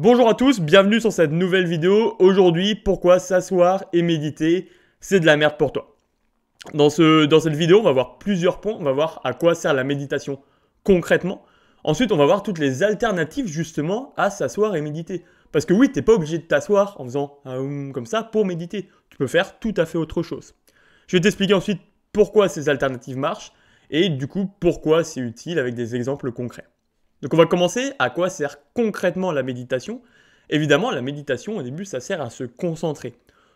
Bonjour à tous, bienvenue sur cette nouvelle vidéo. Aujourd'hui, pourquoi s'asseoir et méditer, c'est de la merde pour toi. Dans, ce, dans cette vidéo, on va voir plusieurs points, on va voir à quoi sert la méditation concrètement. Ensuite, on va voir toutes les alternatives justement à s'asseoir et méditer. Parce que oui, t'es pas obligé de t'asseoir en faisant un hum comme ça pour méditer. Tu peux faire tout à fait autre chose. Je vais t'expliquer ensuite pourquoi ces alternatives marchent et du coup pourquoi c'est utile avec des exemples concrets. Donc on va commencer à quoi sert concrètement la méditation. Évidemment, la méditation, au début, ça sert à se concentrer.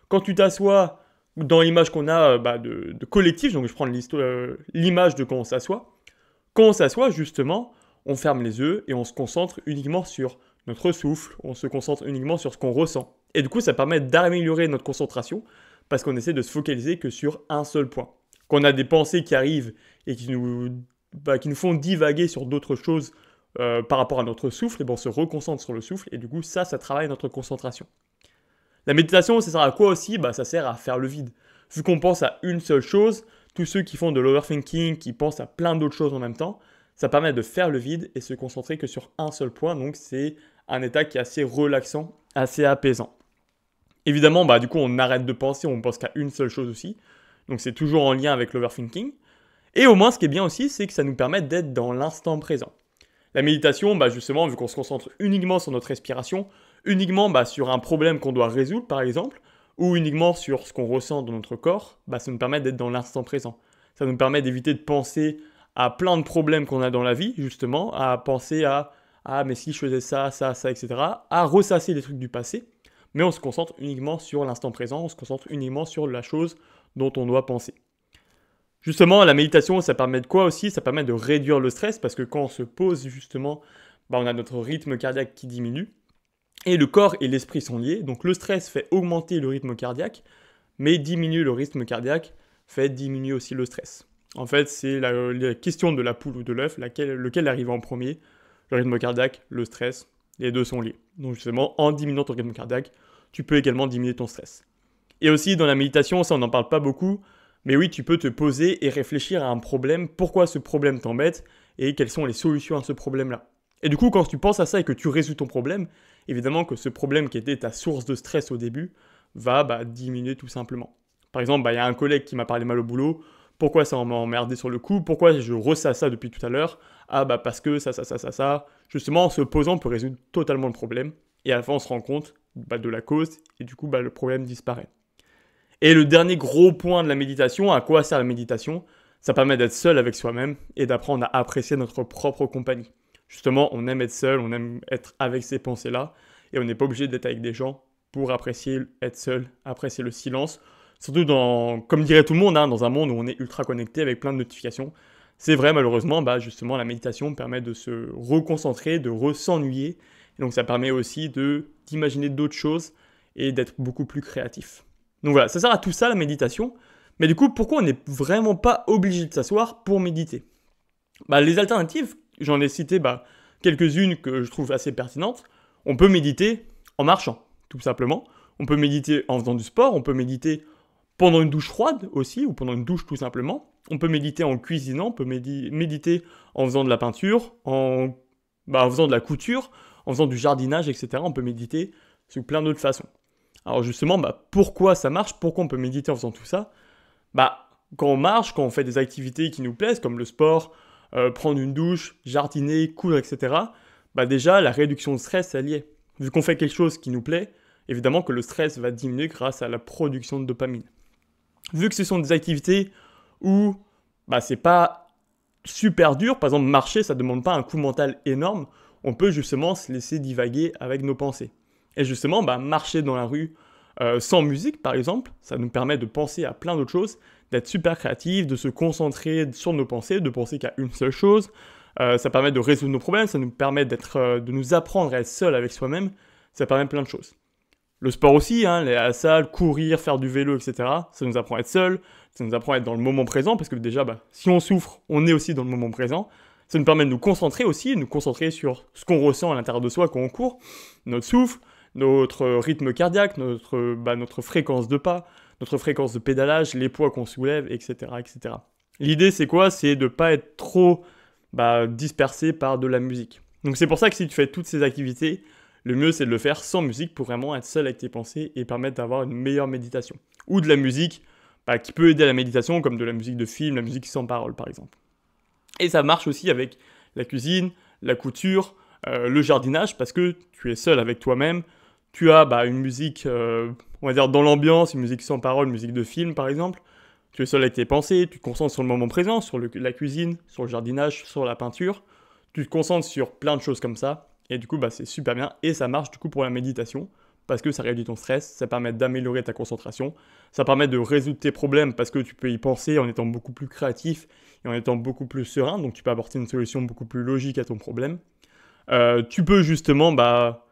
Quand tu t'assois dans l'image qu'on a euh, bah, de, collectif, donc je prends euh, l'image de quand on s'assoit, quand on s'assoit, justement, on ferme les yeux et on se concentre uniquement sur notre souffle, on se concentre uniquement sur ce qu'on ressent. Et du coup, ça permet d'améliorer notre concentration parce qu'on essaie de se focaliser que sur un seul point. Qu'on a des pensées qui arrivent et qui nous, bah, qui nous font divaguer sur d'autres choses euh, par rapport à notre souffle, et bon, on se reconcentre sur le souffle, et du coup, ça, ça travaille notre concentration. La méditation, ça sert à quoi aussi bah, Ça sert à faire le vide. Vu qu'on pense à une seule chose, tous ceux qui font de l'overthinking, qui pensent à plein d'autres choses en même temps, ça permet de faire le vide et se concentrer que sur un seul point. Donc c'est un état qui est assez relaxant, assez apaisant. Évidemment, bah, du coup, on arrête de penser, on pense qu'à une seule chose aussi. Donc c'est toujours en lien avec l'overthinking. Et au moins, ce qui est bien aussi, c'est que ça nous permet d'être dans l'instant présent. La méditation, bah justement, vu qu'on se concentre uniquement sur notre respiration, uniquement bah, sur un problème qu'on doit résoudre, par exemple, ou uniquement sur ce qu'on ressent dans notre corps, bah, ça nous permet d'être dans l'instant présent. Ça nous permet d'éviter de penser à plein de problèmes qu'on a dans la vie, justement, à penser à ah mais si je faisais ça, ça, ça, etc., à ressasser les trucs du passé, mais on se concentre uniquement sur l'instant présent, on se concentre uniquement sur la chose dont on doit penser. Justement, la méditation, ça permet de quoi aussi Ça permet de réduire le stress parce que quand on se pose, justement, bah, on a notre rythme cardiaque qui diminue. Et le corps et l'esprit sont liés. Donc le stress fait augmenter le rythme cardiaque, mais diminuer le rythme cardiaque, fait diminuer aussi le stress. En fait, c'est la, la question de la poule ou de l'œuf, lequel arrive en premier, le rythme cardiaque, le stress, les deux sont liés. Donc justement, en diminuant ton rythme cardiaque, tu peux également diminuer ton stress. Et aussi dans la méditation, ça on n'en parle pas beaucoup, mais oui, tu peux te poser et réfléchir à un problème, pourquoi ce problème t'embête et quelles sont les solutions à ce problème-là. Et du coup, quand tu penses à ça et que tu résous ton problème, évidemment que ce problème qui était ta source de stress au début va bah, diminuer tout simplement. Par exemple, bah, il y a un collègue qui m'a parlé mal au boulot, pourquoi ça m'a emmerdé sur le coup, pourquoi je ressasse ça depuis tout à l'heure, ah bah parce que ça, ça, ça, ça, ça. Justement, en se posant, on peut résoudre totalement le problème, et à la fin, on se rend compte bah, de la cause, et du coup, le problème disparaît. Et le dernier gros point de la méditation, à quoi sert la méditation Ça permet d'être seul avec soi-même et d'apprendre à apprécier notre propre compagnie. Justement, on aime être seul, on aime être avec ces pensées-là, et on n'est pas obligé d'être avec des gens pour apprécier être seul, apprécier le silence. Surtout dans, comme dirait tout le monde, hein, dans un monde où on est ultra connecté avec plein de notifications. C'est vrai, malheureusement, bah, justement, la méditation permet de se reconcentrer, de re-s'ennuyer. Donc ça permet aussi d'imaginer d'autres choses et d'être beaucoup plus créatif. Donc voilà, ça sert à tout ça la méditation. Mais du coup, pourquoi on n'est vraiment pas obligé de s'asseoir pour méditer bah, Les alternatives, j'en ai cité bah, quelques-unes que je trouve assez pertinentes. On peut méditer en marchant, tout simplement. On peut méditer en faisant du sport, on peut méditer pendant une douche froide aussi, ou pendant une douche tout simplement. On peut méditer en cuisinant, on peut méditer en faisant de la peinture, en, bah, en faisant de la couture, en faisant du jardinage, etc. On peut méditer sous plein d'autres façons. Alors justement, bah, pourquoi ça marche Pourquoi on peut méditer en faisant tout ça bah, quand on marche, quand on fait des activités qui nous plaisent, comme le sport, euh, prendre une douche, jardiner, coudre, etc., bah déjà, la réduction de stress est Vu qu'on fait quelque chose qui nous plaît, évidemment que le stress va diminuer grâce à la production de dopamine. Vu que ce sont des activités où bah, c'est pas super dur, par exemple marcher, ça demande pas un coût mental énorme, on peut justement se laisser divaguer avec nos pensées. Et justement, bah, marcher dans la rue euh, sans musique, par exemple, ça nous permet de penser à plein d'autres choses, d'être super créatif, de se concentrer sur nos pensées, de penser qu'à une seule chose. Euh, ça permet de résoudre nos problèmes, ça nous permet d'être, euh, de nous apprendre à être seul avec soi-même. Ça permet plein de choses. Le sport aussi, hein, la salle, courir, faire du vélo, etc. Ça nous apprend à être seul, ça nous apprend à être dans le moment présent, parce que déjà, bah, si on souffre, on est aussi dans le moment présent. Ça nous permet de nous concentrer aussi, de nous concentrer sur ce qu'on ressent à l'intérieur de soi quand on court, notre souffle, notre rythme cardiaque, bah, notre, fréquence de pas, notre fréquence de pédalage, les poids qu'on soulève, etc. etc. L'idée, c'est quoi C'est de ne pas être trop bah, dispersé par de la musique. Donc c'est pour ça que si tu fais toutes ces activités, le mieux c'est de le faire sans musique pour vraiment être seul avec tes pensées et permettre d'avoir une meilleure méditation. Ou de la musique bah, qui peut aider à la méditation, comme de la musique de film, la musique sans parole par exemple. Et ça marche aussi avec la cuisine, la couture, euh, le jardinage, parce que tu es seul avec toi-même, tu as bah, une musique, euh, on va dire, dans l'ambiance, une musique sans parole, une musique de film par exemple. Tu es seul avec tes pensées, tu te concentres sur le moment présent, sur la cuisine, sur le jardinage, sur la peinture. Tu te concentres sur plein de choses comme ça. Et du coup, bah, c'est super bien. Et ça marche du coup pour la méditation parce que ça réduit ton stress, ça permet d'améliorer ta concentration, ça permet de résoudre tes problèmes parce que tu peux y penser en étant beaucoup plus créatif et en étant beaucoup plus serein, donc tu peux apporter une solution beaucoup plus logique à ton problème. Euh, tu peux justement bah,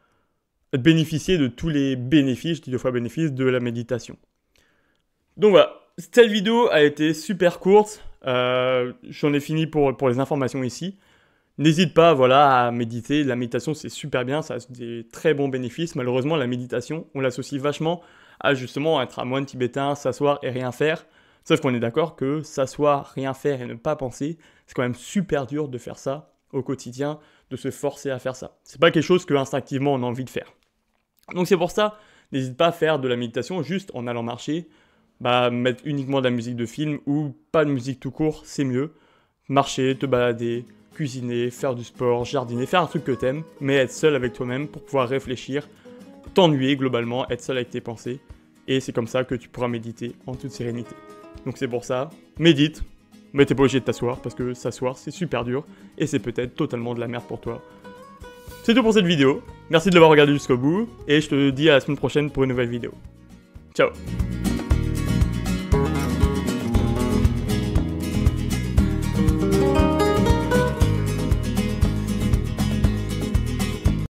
bénéficier de tous les bénéfices, je dis deux fois bénéfices, de la méditation. Donc voilà, cette vidéo a été super courte. Euh, j'en ai fini pour, pour les informations ici. N'hésite pas voilà, à méditer. La méditation, c'est super bien, ça a des très bons bénéfices. Malheureusement, la méditation, on l'associe vachement à justement être un moine tibétain, s'asseoir et rien faire. Sauf qu'on est d'accord que s'asseoir, rien faire et ne pas penser, c'est quand même super dur de faire ça au quotidien, de se forcer à faire ça. C'est pas quelque chose que instinctivement on a envie de faire. Donc c'est pour ça, n'hésite pas à faire de la méditation juste en allant marcher, bah, mettre uniquement de la musique de film ou pas de musique tout court, c'est mieux. Marcher, te balader, cuisiner, faire du sport, jardiner, faire un truc que t'aimes, mais être seul avec toi-même pour pouvoir réfléchir, t'ennuyer globalement, être seul avec tes pensées. Et c'est comme ça que tu pourras méditer en toute sérénité. Donc c'est pour ça, médite, mais t'es pas obligé de t'asseoir parce que s'asseoir c'est super dur et c'est peut-être totalement de la merde pour toi. C'est tout pour cette vidéo. Merci de l'avoir regardé jusqu'au bout. Et je te dis à la semaine prochaine pour une nouvelle vidéo. Ciao